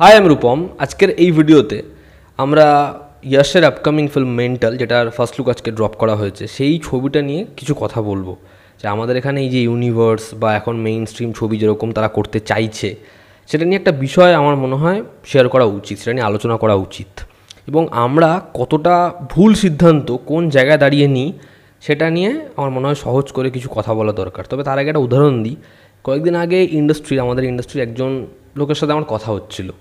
high আমি রূপম আজকের এই ভিডিওতে আমরা ইয়াশের আপকামিং ফিল্ম মেন্টাল যেটার ফার্স্ট লুক আজকে ড্রপ করা হয়েছে সেই ছবিটা নিয়ে কিছু কথা বলবো যে আমাদের এখানে এই যে ইউনিভার্স বা এখন মেইন স্ট্রিম ছবি যেরকম তারা করতে চাইছে সেটা নিয়ে একটা বিষয় আমার মনে হয় শেয়ার করা উচিত সেটা নিয়ে আলোচনা করা উচিত এবং আমরা কতটা ভুল সিদ্ধান্ত কোন জায়গায় দাঁড়িয়ে নিই সেটা নিয়ে আমার মনে হয় সহজ করে কিছু কথা বলা দরকার তবে তার আগে একটা উদাহরণ দিই কয়েকদিন আগে ইন্ডাস্ট্রি আমাদের ইন্ডাস্ট্রির একজন লোকের সাথে আমার কথা হচ্ছিলো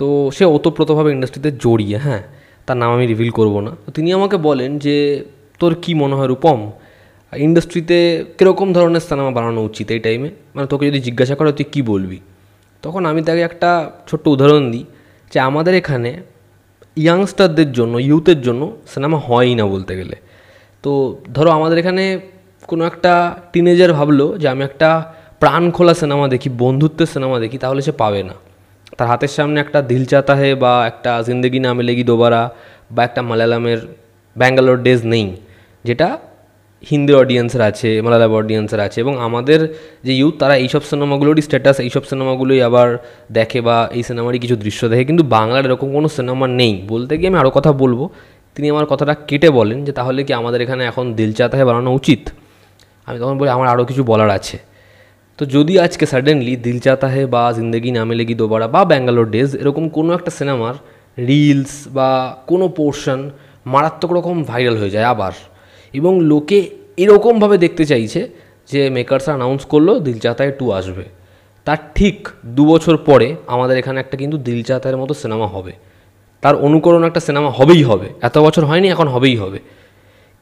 তো সে ওতপ্রোতভাবে ইন্ডাস্ট্রিতে জড়িয়ে হ্যাঁ তার নাম আমি রিভিল করব না তো তিনি আমাকে বলেন যে তোর কি মনে হয় রূপম ইন্ডাস্ট্রিতে কীরকম ধরনের সিনেমা বানানো উচিত এই টাইমে মানে তোকে যদি জিজ্ঞাসা করে তুই কী বলবি তখন আমি তাকে একটা ছোট্ট উদাহরণ দিই যে আমাদের এখানে ইয়াংস্টারদের জন্য ইউথের জন্য সিনেমা হয়ই না বলতে গেলে তো ধরো আমাদের এখানে কোনো একটা টিনেজার ভাবলো যে আমি একটা প্রাণ খোলা সিনেমা দেখি বন্ধুত্বের সিনেমা দেখি তাহলে সে পাবে না তার হাতের সামনে একটা দিল চাতা হে বা একটা জিন্দগি না মিলেগি দোবারা বা একটা মালায়ালামের ব্যাঙ্গালোর ডেজ নেই যেটা হিন্দি অডিয়েন্সের আছে মালায়ালাম অডিয়েন্সের আছে এবং আমাদের যে ইউথ তারা এইসব সিনেমাগুলোরই স্ট্যাটাস এইসব সিনেমাগুলোই আবার দেখে বা এই সিনেমারই কিছু দৃশ্য দেখে কিন্তু বাংলার এরকম কোনো সিনেমা নেই বলতে গিয়ে আমি আরও কথা বলবো তিনি আমার কথাটা কেটে বলেন যে তাহলে কি আমাদের এখানে এখন দিল চাতা বানানো উচিত আমি তখন বলি আমার আরও কিছু বলার আছে তো যদি আজকে সাডেনলি দিল চাতা হে বা জিন্দগি নামে লেগি দোবারা বা ব্যাঙ্গালোর ডেজ এরকম কোনো একটা সিনেমার রিলস বা কোনো পোর্শন মারাত্মক রকম ভাইরাল হয়ে যায় আবার এবং লোকে এরকমভাবে দেখতে চাইছে যে মেকারসরা অ্যানাউন্স করলো দিল চাতায় টু আসবে তার ঠিক দু বছর পরে আমাদের এখানে একটা কিন্তু দিল চাতায়ের মতো সিনেমা হবে তার অনুকরণ একটা সিনেমা হবেই হবে এত বছর হয়নি এখন হবেই হবে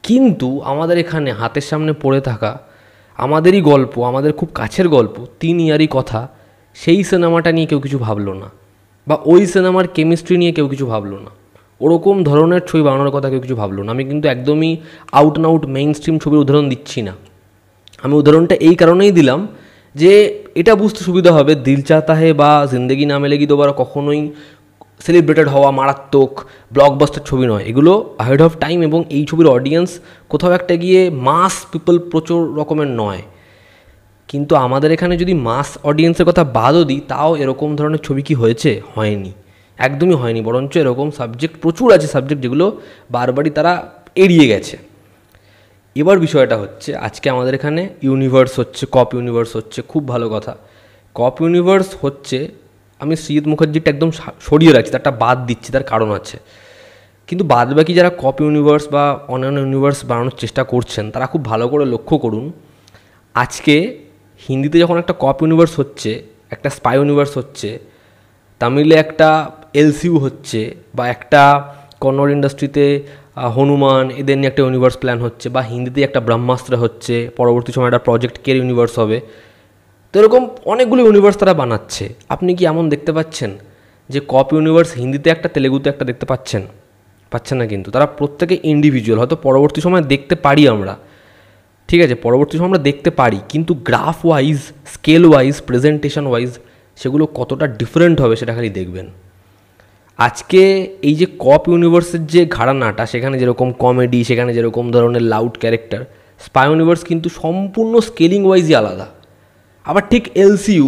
কিন্তু আমাদের এখানে হাতের সামনে পড়ে থাকা আমাদেরই গল্প আমাদের খুব কাছের গল্প তিন ইয়ারই কথা সেই সিনেমাটা নিয়ে কেউ কিছু ভাবলো না বা ওই সিনেমার কেমিস্ট্রি নিয়ে কেউ কিছু ভাবলো না ওরকম ধরনের ছবি বানানোর কথা কেউ কিছু ভাবলো না আমি কিন্তু একদমই out and out mainstream ছবির উদাহরণ দিচ্ছি না আমি উদাহরণটা এই কারণেই দিলাম যে এটা বুঝতে সুবিধা হবে দিলচাতাহে বা জিন্দেগি না মেলেগি দোবার কখনোই সেলিব্রেটেড হওয়া মারাত্মক ব্লকবাস্টার ছবি নয় এগুলো আহেড অফ টাইম এবং এই ছবির অডিয়েন্স কোথাও একটা গিয়ে মাস পিপল প্রচুর রকমের নয় কিন্তু আমাদের এখানে যদি মাস অডিয়েন্সের কথা বাদও দিই তাও এরকম ধরনের ছবি কি হয়েছে হয়নি একদমই হয়নি বরঞ্চ এরকম সাবজেক্ট প্রচুর আছে সাবজেক্ট যেগুলো বারবারই তারা এড়িয়ে গেছে এবার বিষয়টা হচ্ছে আজকে আমাদের এখানে ইউনিভার্স হচ্ছে কপ ইউনিভার্স হচ্ছে খুব ভালো কথা কপ ইউনিভার্স হচ্ছে আমি সৈয়দ মুখার্জিটা একদম সরিয়ে রাখছি তারটা বাদ দিচ্ছি তার কারণ আছে কিন্তু বাদ বাকি যারা কপি ইউনিভার্স বা অন্যান্য ইউনিভার্স বানানোর চেষ্টা করছেন তারা খুব ভালো করে লক্ষ্য করুন আজকে হিন্দিতে যখন একটা কপ ইউনিভার্স হচ্ছে একটা স্পাই ইউনিভার্স হচ্ছে তামিলে একটা এলসিউ হচ্ছে বা একটা কন্নড় ইন্ডাস্ট্রিতে হনুমান এদের নিয়ে একটা ইউনিভার্স প্ল্যান হচ্ছে বা হিন্দিতে একটা ব্রহ্মাস্ত্র হচ্ছে পরবর্তী সময় একটা প্রজেক্ট কের ইউনিভার্স হবে তো এরকম অনেকগুলো ইউনিভার্স তারা বানাচ্ছে আপনি কি এমন দেখতে পাচ্ছেন যে কপ ইউনিভার্স হিন্দিতে একটা তেলেগুতে একটা দেখতে পাচ্ছেন পাচ্ছেন না কিন্তু তারা প্রত্যেকে ইন্ডিভিজুয়াল হয়তো পরবর্তী সময় দেখতে পারি আমরা ঠিক আছে পরবর্তী সময় আমরা দেখতে পারি কিন্তু graph wise scale wise presentation wise সেগুলো কতটা ডিফারেন্ট হবে সেটা খালি দেখবেন আজকে এই যে কপ ইউনিভার্সের যে ঘাড়ানাটা সেখানে যেরকম কমেডি সেখানে যেরকম ধরনের লাউড ক্যারেক্টার স্পাই ইউনিভার্স কিন্তু সম্পূর্ণ স্কেলিং ওয়াইজই আলাদা আবার ঠিক এলসিউ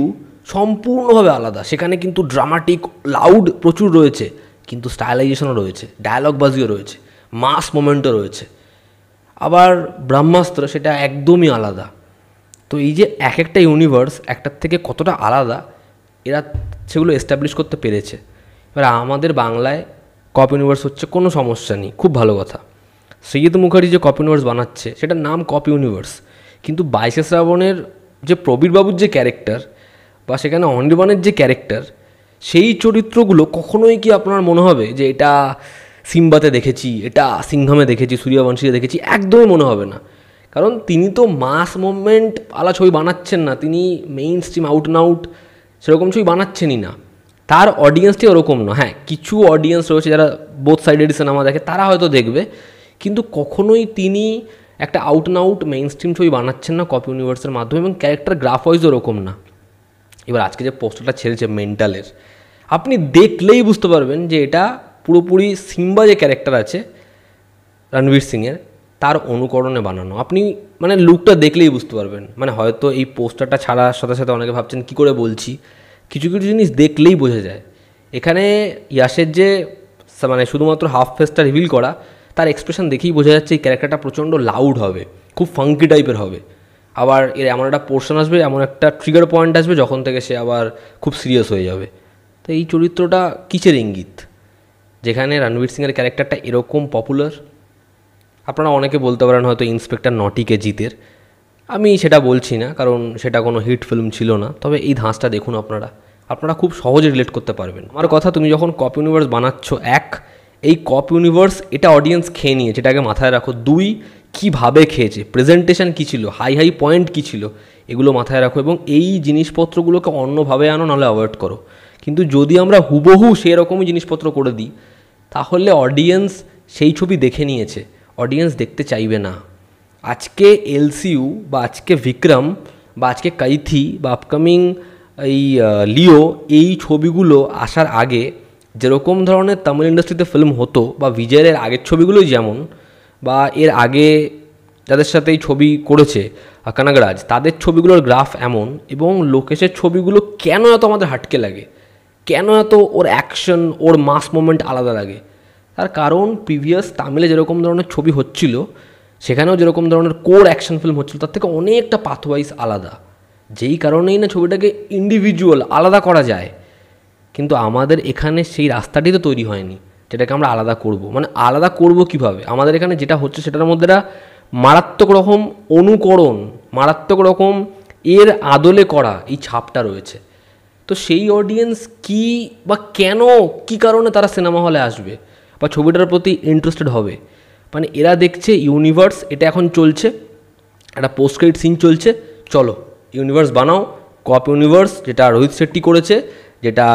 সম্পূর্ণভাবে আলাদা সেখানে কিন্তু ড্রামাটিক লাউড প্রচুর রয়েছে কিন্তু স্টাইলাইজেশনও রয়েছে ডায়ালগবাজিও রয়েছে মাস মোমেন্টও রয়েছে আবার ব্রহ্মাস্ত্র সেটা একদমই আলাদা তো এই যে এক একটা ইউনিভার্স একটার থেকে কতটা আলাদা এরা সেগুলো এস্টাবলিশ করতে পেরেছে এবার আমাদের বাংলায় কপ ইউনিভার্স হচ্ছে কোনো সমস্যা নেই খুব ভালো কথা সৈয়দ মুখার্জি যে কপ ইউনিভার্স বানাচ্ছে সেটার নাম কপ ইউনিভার্স কিন্তু বাইশে শ্রাবণের যে প্রবীরবাবুর যে ক্যারেক্টার বা সেখানে অনির্বাণের যে ক্যারেক্টার সেই চরিত্রগুলো কখনোই কি আপনার মনে হবে যে এটা সিম্বাতে দেখেছি এটা সিংহামে দেখেছি সূর্যবংশীতে দেখেছি একদমই মনে হবে না কারণ তিনি তো মাস মুভমেন্ট আলা ছবি বানাচ্ছেন না তিনি mainstream out and out সেরকম ছবি বানাচ্ছেনই না তার অডিয়েন্সটি ওরকম না হ্যাঁ কিছু অডিয়েন্স রয়েছে যারা বোথ সাইডের সিনেমা দেখে তারা হয়তো দেখবে কিন্তু কখনোই তিনি একটা out and out mainstream ছবি বানাচ্ছেন না কপি ইউনিভার্সের মাধ্যমে এবং ক্যারেক্টার গ্রাফ ওয়াইজ ওরকম না এবার আজকে যে পোস্টারটা ছেড়েছে মেন্টালের আপনি দেখলেই বুঝতে পারবেন যে এটা পুরোপুরি সিম্বা যে ক্যারেক্টার আছে রণবীর সিংয়ের তার অনুকরণে বানানো আপনি মানে লুকটা দেখলেই বুঝতে পারবেন মানে হয়তো এই পোস্টারটা ছাড়ার সাথে সাথে অনেকে ভাবছেন কি করে বলছি কিছু কিছু জিনিস দেখলেই বোঝা যায় এখানে ইয়াসের যে মানে শুধুমাত্র হাফ ফেসটা রিভিল করা তার এক্সপ্রেশন দেখেই বোঝা যাচ্ছে এই ক্যারেক্টারটা প্রচণ্ড লাউড হবে খুব ফাঙ্কি টাইপের হবে আবার এর এমন একটা পোর্শন আসবে এমন একটা ট্রিগার পয়েন্ট আসবে যখন থেকে সে আবার খুব সিরিয়াস হয়ে যাবে তো এই চরিত্রটা কিসের ইঙ্গিত যেখানে রণবীর সিংয়ের ক্যারেক্টারটা এরকম পপুলার আপনারা অনেকে বলতে পারেন হয়তো ইন্সপেক্টর নটিকে জিতের আমি সেটা বলছি না কারণ সেটা কোনো হিট ফিল্ম ছিল না তবে এই ধাঁচটা দেখুন আপনারা আপনারা খুব সহজে রিলেট করতে পারবেন আমার কথা তুমি যখন কপ ইউনিভার্স বানাচ্ছ এক এই কপ ইউনিভার্স এটা অডিয়েন্স খেয়ে নিয়েছে এটাকে মাথায় রাখো দুই কীভাবে খেয়েছে প্রেজেন্টেশন কী ছিল হাই হাই পয়েন্ট কী ছিল এগুলো মাথায় রাখো এবং এই জিনিসপত্রগুলোকে অন্যভাবে আনো নাহলে অ্যাভয়েড করো কিন্তু যদি আমরা হুবহু সেরকমই জিনিসপত্র করে দিই তাহলে অডিয়েন্স সেই ছবি দেখে নিয়েছে অডিয়েন্স দেখতে চাইবে না আজকে এলসিউ বা আজকে বিক্রম বা আজকে কাইথি বা আপকামিং এই লিও এই ছবিগুলো আসার আগে যেরকম ধরনের তামিল ইন্ডাস্ট্রিতে ফিল্ম হতো বা বিজয়ের আগের ছবিগুলোই যেমন বা এর আগে যাদের সাথে এই ছবি করেছে কানাগরাজ তাদের ছবিগুলোর গ্রাফ এমন এবং লোকেশের ছবিগুলো কেন এত আমাদের হাটকে লাগে কেন এত ওর অ্যাকশন ওর মাস মোমেন্ট আলাদা লাগে তার কারণ প্রিভিয়াস তামিলে যেরকম ধরনের ছবি হচ্ছিল সেখানেও যেরকম ধরনের কোর অ্যাকশন ফিল্ম হচ্ছিল তার থেকে অনেকটা পাথওয়াইজ আলাদা যেই কারণেই না ছবিটাকে ইন্ডিভিজুয়াল আলাদা করা যায় কিন্তু আমাদের এখানে সেই রাস্তাটি তো তৈরি হয়নি যেটাকে আমরা আলাদা করব মানে আলাদা করব কিভাবে আমাদের এখানে যেটা হচ্ছে সেটার মধ্যে মারাত্মক রকম অনুকরণ মারাত্মক রকম এর আদলে করা এই ছাপটা রয়েছে তো সেই অডিয়েন্স কি বা কেন কি কারণে তারা সিনেমা হলে আসবে বা ছবিটার প্রতি ইন্টারেস্টেড হবে মানে এরা দেখছে ইউনিভার্স এটা এখন চলছে একটা পোস্ট সিন চলছে চলো ইউনিভার্স বানাও কপ ইউনিভার্স যেটা রোহিত শেট্টি করেছে যেটা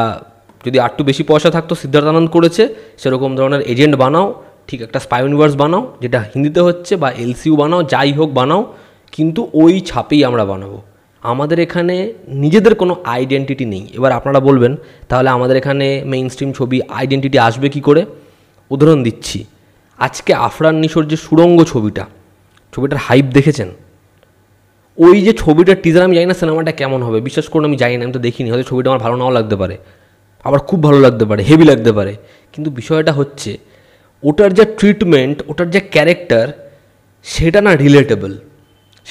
যদি আর একটু বেশি পয়সা থাকতো সিদ্ধার্থানন্দ করেছে সেরকম ধরনের এজেন্ট বানাও ঠিক একটা স্পাই ইউনিভার্স বানাও যেটা হিন্দিতে হচ্ছে বা এলসিউ বানাও যাই হোক বানাও কিন্তু ওই ছাপেই আমরা বানাবো আমাদের এখানে নিজেদের কোনো আইডেন্টিটি নেই এবার আপনারা বলবেন তাহলে আমাদের এখানে মেইন স্ট্রিম ছবি আইডেন্টিটি আসবে কি করে উদাহরণ দিচ্ছি আজকে আফরান নিশোর যে সুরঙ্গ ছবিটা ছবিটার হাইপ দেখেছেন ওই যে ছবিটার টিজার আমি জানি না সিনেমাটা কেমন হবে বিশ্বাস করুন আমি জানি না আমি তো দেখিনি হয়তো ছবিটা আমার ভালো নাও লাগতে পারে আবার খুব ভালো লাগতে পারে হেভি লাগতে পারে কিন্তু বিষয়টা হচ্ছে ওটার যা ট্রিটমেন্ট ওটার যে ক্যারেক্টার সেটা না রিলেটেবল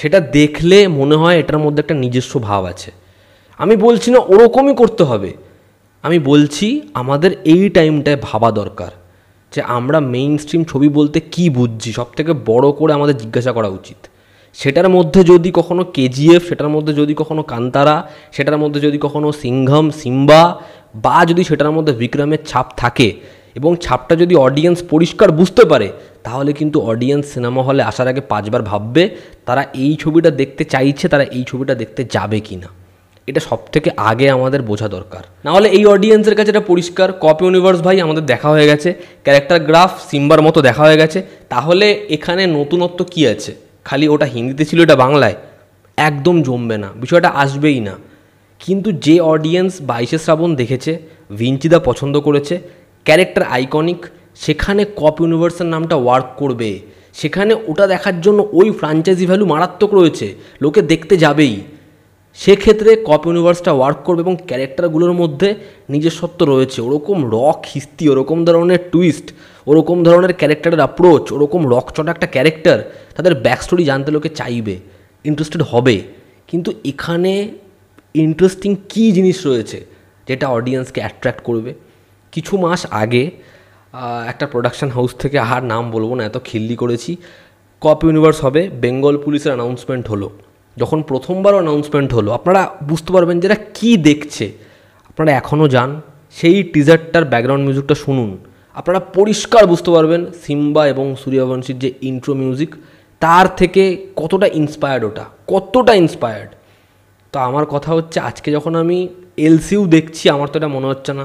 সেটা দেখলে মনে হয় এটার মধ্যে একটা নিজস্ব ভাব আছে আমি বলছি না ওরকমই করতে হবে আমি বলছি আমাদের এই টাইমটায় ভাবা দরকার যে আমরা মেইন স্ট্রিম ছবি বলতে কি বুঝছি সব থেকে বড়ো করে আমাদের জিজ্ঞাসা করা উচিত সেটার মধ্যে যদি কখনো কেজিএফ সেটার মধ্যে যদি কখনো কান্তারা সেটার মধ্যে যদি কখনো সিংঘম সিম্বা বা যদি সেটার মধ্যে বিক্রমের ছাপ থাকে এবং ছাপটা যদি অডিয়েন্স পরিষ্কার বুঝতে পারে তাহলে কিন্তু অডিয়েন্স সিনেমা হলে আসার আগে পাঁচবার ভাববে তারা এই ছবিটা দেখতে চাইছে তারা এই ছবিটা দেখতে যাবে কি না এটা সব থেকে আগে আমাদের বোঝা দরকার নাহলে এই অডিয়েন্সের কাছে এটা পরিষ্কার কপি ইউনিভার্স ভাই আমাদের দেখা হয়ে গেছে ক্যারেক্টার গ্রাফ সিম্বার মতো দেখা হয়ে গেছে তাহলে এখানে নতুনত্ব কী আছে খালি ওটা হিন্দিতে ছিল এটা বাংলায় একদম জমবে না বিষয়টা আসবেই না কিন্তু যে অডিয়েন্স বাইশে শ্রাবণ দেখেছে ভিঞ্চিদা পছন্দ করেছে ক্যারেক্টার আইকনিক সেখানে কপ ইউনিভার্সের নামটা ওয়ার্ক করবে সেখানে ওটা দেখার জন্য ওই ফ্রাঞ্চাইজি ভ্যালু মারাত্মক রয়েছে লোকে দেখতে যাবেই সেক্ষেত্রে কপ ইউনিভার্সটা ওয়ার্ক করবে এবং ক্যারেক্টারগুলোর মধ্যে নিজস্বত্ব রয়েছে ওরকম রক হিস্তি ওরকম ধরনের টুইস্ট ওরকম ধরনের ক্যারেক্টারের অ্যাপ্রোচ ওরকম রক রকচটা একটা ক্যারেক্টার তাদের ব্যাক স্টোরি জানতে লোকে চাইবে ইন্টারেস্টেড হবে কিন্তু এখানে ইন্টারেস্টিং কী জিনিস রয়েছে যেটা অডিয়েন্সকে অ্যাট্রাক্ট করবে কিছু মাস আগে একটা প্রোডাকশান হাউস থেকে আর নাম বলবো না এত খিল্লি করেছি কপ ইউনিভার্স হবে বেঙ্গল পুলিশের অ্যানাউন্সমেন্ট হলো যখন প্রথমবার অ্যানাউন্সমেন্ট হলো আপনারা বুঝতে পারবেন যে এরা কী দেখছে আপনারা এখনও যান সেই টিজারটার ব্যাকগ্রাউন্ড মিউজিকটা শুনুন আপনারা পরিষ্কার বুঝতে পারবেন সিম্বা এবং সূর্যবংশীর যে ইন্ট্রো মিউজিক তার থেকে কতটা ইন্সপায়ার্ড ওটা কতটা ইন্সপায়ার্ড তো আমার কথা হচ্ছে আজকে যখন আমি এলসিউ দেখছি আমার তো এটা মনে হচ্ছে না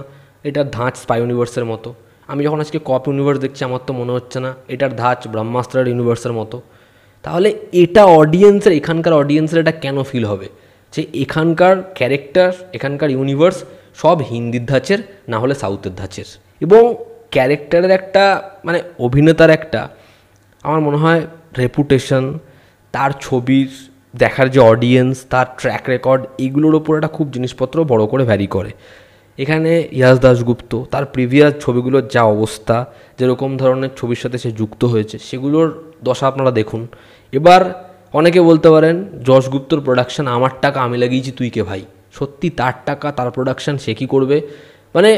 এটা ধাঁচ স্পাই ইউনিভার্সের মতো আমি যখন আজকে কপ ইউনিভার্স দেখছি আমার তো মনে হচ্ছে না এটার ধাঁচ ব্রহ্মাস্ত্রার ইউনিভার্সের মতো তাহলে এটা অডিয়েন্সের এখানকার অডিয়েন্সের এটা কেন ফিল হবে যে এখানকার ক্যারেক্টার এখানকার ইউনিভার্স সব হিন্দির ধাঁচের না হলে সাউথের ধাঁচের এবং ক্যারেক্টারের একটা মানে অভিনেতার একটা আমার মনে হয় রেপুটেশন তার ছবির দেখার যে অডিয়েন্স তার ট্র্যাক রেকর্ড এগুলোর ওপর একটা খুব জিনিসপত্র বড় করে ভ্যারি করে এখানে ইয়াস দাশগুপ্ত তার প্রিভিয়াস ছবিগুলোর যা অবস্থা যেরকম ধরনের ছবির সাথে সে যুক্ত হয়েছে সেগুলোর দশা আপনারা দেখুন এবার অনেকে বলতে পারেন যশ গুপ্তর প্রোডাকশান আমার টাকা আমি লাগিয়েছি তুই কে ভাই সত্যি তার টাকা তার প্রোডাকশান সে কী করবে মানে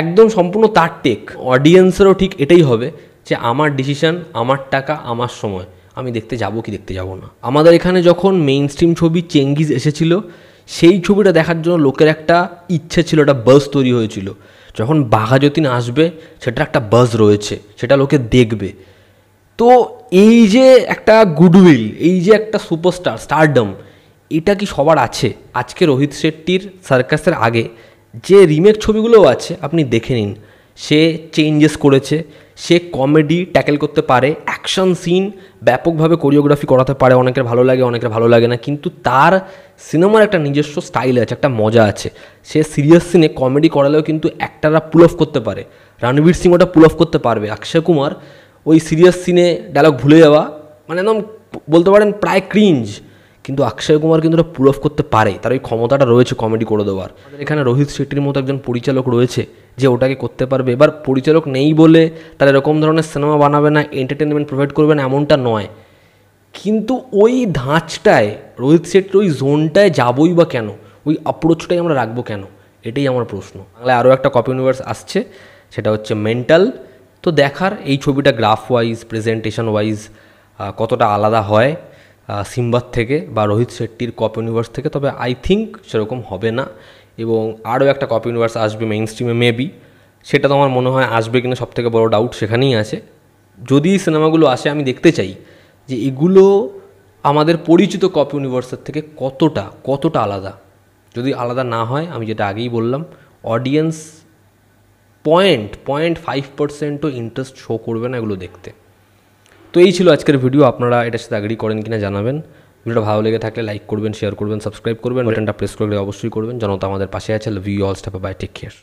একদম সম্পূর্ণ তার টেক অডিয়েন্সেরও ঠিক এটাই হবে যে আমার ডিসিশান আমার টাকা আমার সময় আমি দেখতে যাব কি দেখতে যাব না আমাদের এখানে যখন মেইন স্ট্রিম ছবি চেঙ্গিজ এসেছিল সেই ছবিটা দেখার জন্য লোকের একটা ইচ্ছে ছিল একটা বাস তৈরি হয়েছিল যখন বাঘা যতীন আসবে সেটা একটা বাস রয়েছে সেটা লোকে দেখবে তো এই যে একটা গুডউইল এই যে একটা সুপারস্টার স্টারডম এটা কি সবার আছে আজকে রোহিত শেট্টির সার্কাসের আগে যে রিমেক ছবিগুলোও আছে আপনি দেখে নিন সে চেঞ্জেস করেছে সে কমেডি ট্যাকেল করতে পারে অ্যাকশন সিন ব্যাপকভাবে কোরিওগ্রাফি করাতে পারে অনেকের ভালো লাগে অনেকের ভালো লাগে না কিন্তু তার সিনেমার একটা নিজস্ব স্টাইল আছে একটা মজা আছে সে সিরিয়াস সিনে কমেডি করালেও কিন্তু একটারা পুল অফ করতে পারে রণবীর সিং ওটা পুল অফ করতে পারবে অক্ষয় কুমার ওই সিরিয়াস সিনে ডায়লগ ভুলে যাওয়া মানে একদম বলতে পারেন প্রায় ক্রিঞ্জ কিন্তু অক্ষয় কুমার কিন্তু ওটা পুল অফ করতে পারে তার ওই ক্ষমতাটা রয়েছে কমেডি করে দেওয়ার এখানে রোহিত শেট্টির মতো একজন পরিচালক রয়েছে যে ওটাকে করতে পারবে এবার পরিচালক নেই বলে তারা এরকম ধরনের সিনেমা বানাবে না এন্টারটেনমেন্ট প্রোভাইড করবে না এমনটা নয় কিন্তু ওই ধাঁচটায় রোহিত শেট্টির ওই জোনটায় যাবই বা কেন ওই অ্যাপ্রোচটাই আমরা রাখবো কেন এটাই আমার প্রশ্ন বাংলায় আরও একটা কপি ইউনিভার্স আসছে সেটা হচ্ছে মেন্টাল তো দেখার এই ছবিটা গ্রাফ ওয়াইজ প্রেজেন্টেশন ওয়াইজ কতটা আলাদা হয় সিম্বার থেকে বা রোহিত শেট্টির কপ ইউনিভার্স থেকে তবে আই থিঙ্ক সেরকম হবে না এবং আরও একটা কপি ইউনিভার্স আসবে মেইন স্ট্রিমে মেবি সেটা তো আমার মনে হয় আসবে কিনা সবথেকে বড় ডাউট সেখানেই আছে যদি সিনেমাগুলো আসে আমি দেখতে চাই যে এগুলো আমাদের পরিচিত কপি ইউনিভার্সের থেকে কতটা কতটা আলাদা যদি আলাদা না হয় আমি যেটা আগেই বললাম অডিয়েন্স পয়েন্ট পয়েন্ট ফাইভ পার্সেন্টও ইন্টারেস্ট শো করবে না এগুলো দেখতে তো এই ছিল আজকের ভিডিও আপনারা এটার সাথে অ্যাগ্রি করেন কিনা জানাবেন ভিডিওটা ভালো লেগে থাকলে লাইক করবেন শেয়ার করবেন সাবস্ক্রাইব করবেন বাটনটা প্রেস করে অবশ্যই করবেন জনতা আমাদের পাশে আছে love you all step by take care